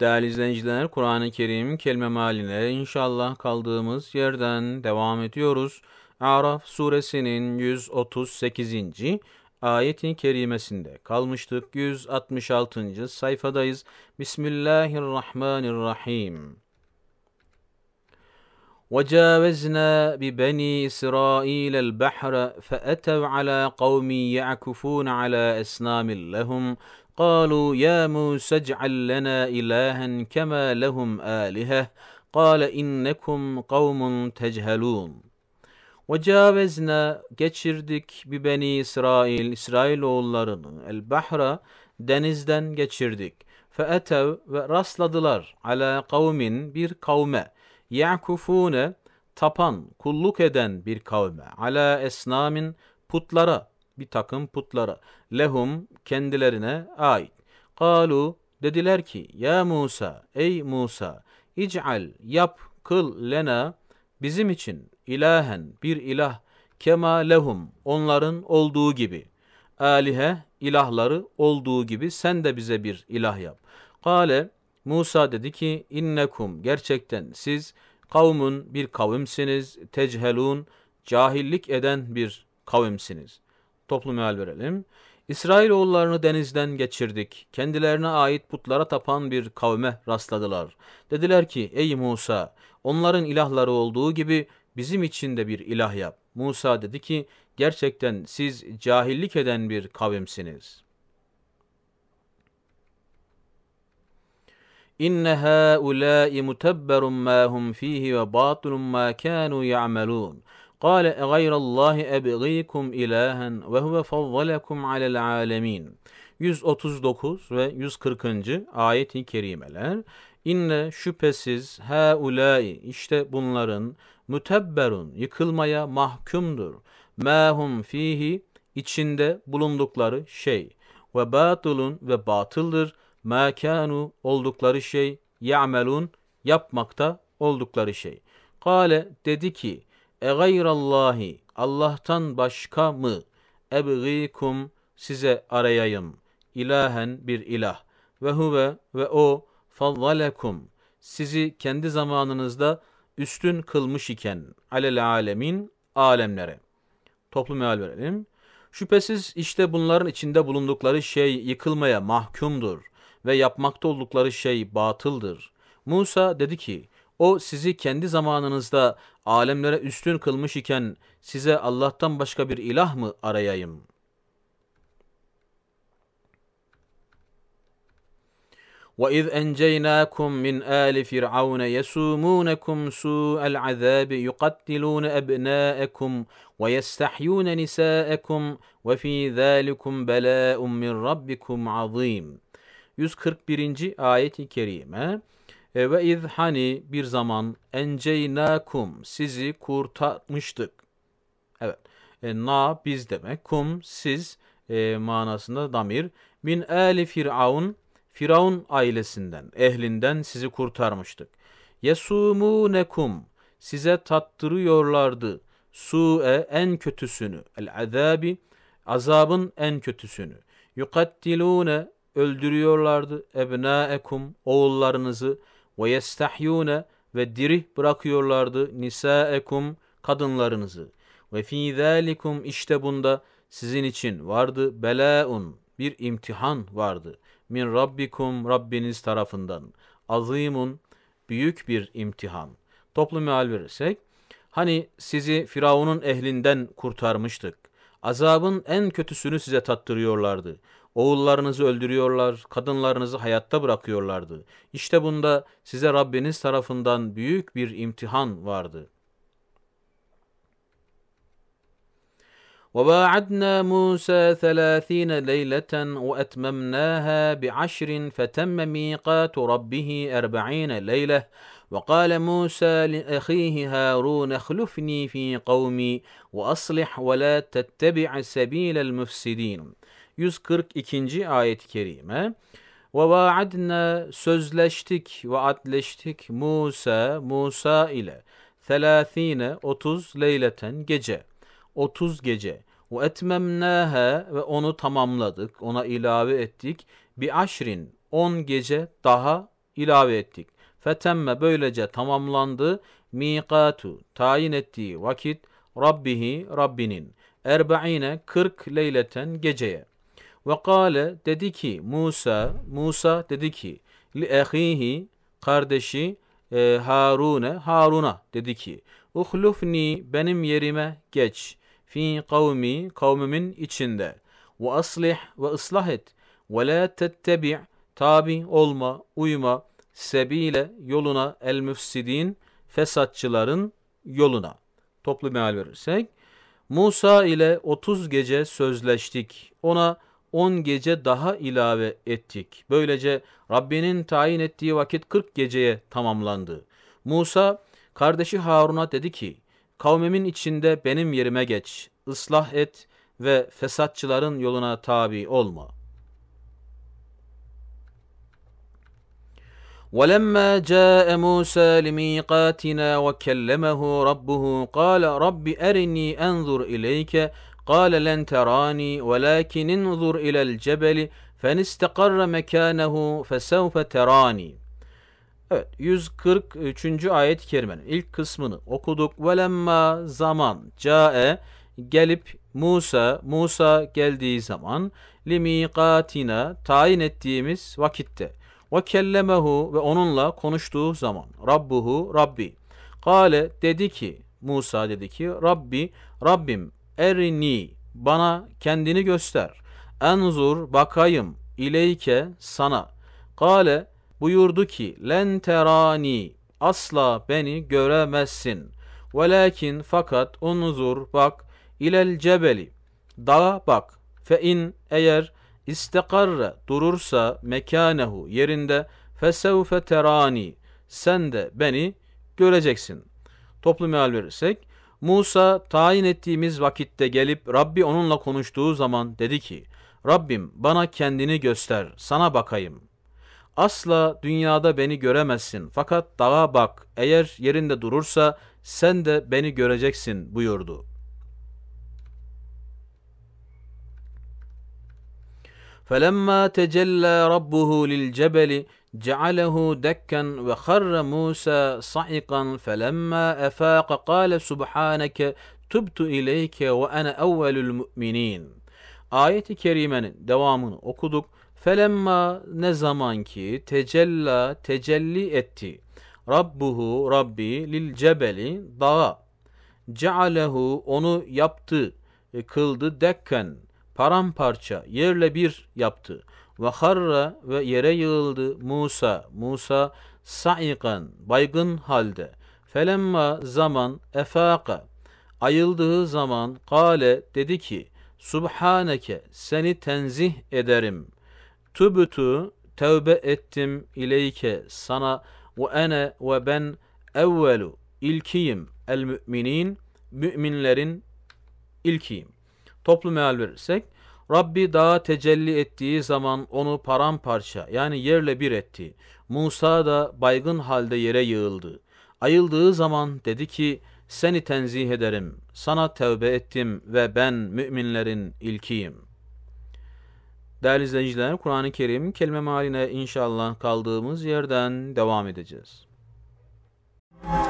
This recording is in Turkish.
Değerli izleyiciler, Kur'an-ı Kerim kelime maline inşallah kaldığımız yerden devam ediyoruz. Araf suresinin 138. ayeti kerimesinde kalmıştık. 166. sayfadayız. Bismillahirrahmanirrahim. وجاوزنا ببني إسرائيل البحر فأتوا على قوم يعكفون على أصنام لهم قالوا يا موسى اجعل لنا إلها كما لهم آلهة قال إنكم قوم تجهلون وَجَاوَزْنَا geçirdik bir beni İsrail, İsrail oğullarını el bahra denizden geçirdik. Feetev ve rastladılar ala kavmin bir kavme. Ya'kufune tapan, kulluk eden bir kavme. Ala esnamin putlara bir takım putlara. Lehum kendilerine ait. Kalu dediler ki ya Musa ey Musa ic'al yap kıl lena bizim için ilahen bir ilah kema lehum onların olduğu gibi alihe ilahları olduğu gibi sen de bize bir ilah yap. Kale Musa dedi ki innekum gerçekten siz kavmun bir kavimsiniz techelun cahillik eden bir kavimsiniz. Toplu hal verelim. İsrail İsrailoğullarını denizden geçirdik. Kendilerine ait putlara tapan bir kavme rastladılar. Dediler ki ey Musa onların ilahları olduğu gibi bizim için de bir ilah yap. Musa dedi ki gerçekten siz cahillik eden bir kavimsiniz. İnne haulâi mutebberun mâ hum fîhi ve bâtulun mâ kânû ya'melûn. قال غير الله أبغيكم إلها وهو فضلكم على العالمين 139 ve 140. ayet-i kerimeler İnne şüphesiz haulai işte bunların mütebberun yıkılmaya mahkumdur. mahum fihi içinde bulundukları şey ve batılun ve batıldır. Mekanu oldukları şey ya'melun yapmakta oldukları şey. Kale dedi ki e gayrallahi Allah'tan başka mı ebgikum size arayayım ilahen bir ilah ve huve ve o faddalekum sizi kendi zamanınızda üstün kılmış iken alel alemin alemlere. Toplu meal verelim. Şüphesiz işte bunların içinde bulundukları şey yıkılmaya mahkumdur ve yapmakta oldukları şey batıldır. Musa dedi ki, o sizi kendi zamanınızda alemlere üstün kılmış iken size Allah'tan başka bir ilah mı arayayım? وَاِذْ اَنْجَيْنَاكُمْ مِنْ آلِ فِرْعَوْنَ يَسُومُونَكُمْ سُوءَ الْعَذَابِ يُقَتِّلُونَ أَبْنَاءَكُمْ وَيَسْتَحْيُونَ نِسَاءَكُمْ وَفِي ذَٰلِكُمْ بَلَاءٌ مِنْ رَبِّكُمْ عَظِيمٌ 141. ayet-i kerime e, ve iz hani bir zaman enceynakum sizi kurtarmıştık. Evet. E, na biz demek. Kum siz e, manasında damir. Min ali firavun Firavun ailesinden, ehlinden sizi kurtarmıştık. Yesumunekum size tattırıyorlardı. Su'e en kötüsünü. El azabi azabın en kötüsünü. Yukattilune öldürüyorlardı. Ebnaekum oğullarınızı ve yestahyune ve dirih bırakıyorlardı nisaekum kadınlarınızı. Ve fî zâlikum işte bunda sizin için vardı belâun bir imtihan vardı. Min rabbikum Rabbiniz tarafından. Azimun büyük bir imtihan. Toplu meal verirsek hani sizi Firavun'un ehlinden kurtarmıştık Azabın en kötüsünü size tattırıyorlardı. Oğullarınızı öldürüyorlar, kadınlarınızı hayatta bırakıyorlardı. İşte bunda size Rabbiniz tarafından büyük bir imtihan vardı.'' وواعدنا موسى ثَلَاثِينَ لَيْلَةً وأتممناها بعشر فتم ميقات رَبِّهِ أَرْبَعِينَ لَيْلَةً وقال موسى لأخيه هارون اخلفني في قومي وأصلح ولا تتبع سبيل المفسدين 142. ayet-i kerime ve vaadna sözleştik ve adleştik Musa Musa ile Selasine 30 leyleten gece 30 gece ve etmemnaha ve onu tamamladık ona ilave ettik bi aşrin 10 gece daha ilave ettik Fetemme böylece tamamlandı. Miqatu tayin ettiği vakit Rabbihi Rabbinin. Erbaine 40 leyleten geceye. Ve kâle dedi ki Musa, Musa dedi ki li ehihi kardeşi e, Harun'e, Harun'a dedi ki Uhlufni benim yerime geç fi kavmi kavmimin içinde ve aslih ve ıslah et ve la tettebi tabi olma, uyma Sebiyle yoluna el müfsidin fesatçıların yoluna. Toplu meal verirsek Musa ile 30 gece sözleştik. Ona 10 gece daha ilave ettik. Böylece Rabbinin tayin ettiği vakit 40 geceye tamamlandı. Musa kardeşi Harun'a dedi ki, Kavmemin içinde benim yerime geç, ıslah et ve fesatçıların yoluna tabi olma.'' ولما جاء موسى لميقاتنا وكلمه ربه قال رب أرني أنظر إليك قال لن تراني ولكن انظر إلى الجبل فنستقر مكانه فسوف تراني Evet 143. ayet-i kerimenin ilk kısmını okuduk. Velemma zaman cae gelip Musa Musa geldiği zaman limiqatina tayin ettiğimiz vakitte ve kellemehu ve onunla konuştuğu zaman Rabbuhu Rabbi. Kale dedi ki Musa dedi ki Rabbi Rabbim erini bana kendini göster. Enzur bakayım ileyke sana. Kale buyurdu ki len terani asla beni göremezsin. Velakin fakat unzur bak ilel cebeli dağa bak fe in eğer İstekarre durursa mekanehu yerinde fesevfe terani sen de beni göreceksin. Toplu meal verirsek Musa tayin ettiğimiz vakitte gelip Rabbi onunla konuştuğu zaman dedi ki Rabbim bana kendini göster sana bakayım. Asla dünyada beni göremezsin fakat dağa bak eğer yerinde durursa sen de beni göreceksin buyurdu.'' فَلَمَّا تَجَلَّى رَبُّهُ لِلْجَبَلِ جعله دكا وخر موسى صعقا فلما أفاق قال سبحانك tübtü ileyke ve ene evvelül müminin. Ayet-i kerimenin devamını okuduk. Felemma ne zaman ki tecella tecelli etti. Rabbuhu Rabbi lil cebeli dağa. Cealehu onu yaptı, e, kıldı dekken paramparça yerle bir yaptı. Ve harra ve yere yığıldı Musa. Musa sa'ikan baygın halde. Felemma zaman efaka ayıldığı zaman kale dedi ki Subhaneke seni tenzih ederim. Tübütü tevbe ettim ileyke sana ve ene ve ben evvelu ilkiyim el müminin müminlerin ilkiyim. Toplu meal verirsek Rabbi dağa tecelli ettiği zaman onu paramparça yani yerle bir etti. Musa da baygın halde yere yığıldı. Ayıldığı zaman dedi ki seni tenzih ederim, sana tevbe ettim ve ben müminlerin ilkiyim. Değerli izleyiciler, Kur'an-ı Kerim kelime maline inşallah kaldığımız yerden devam edeceğiz. Müzik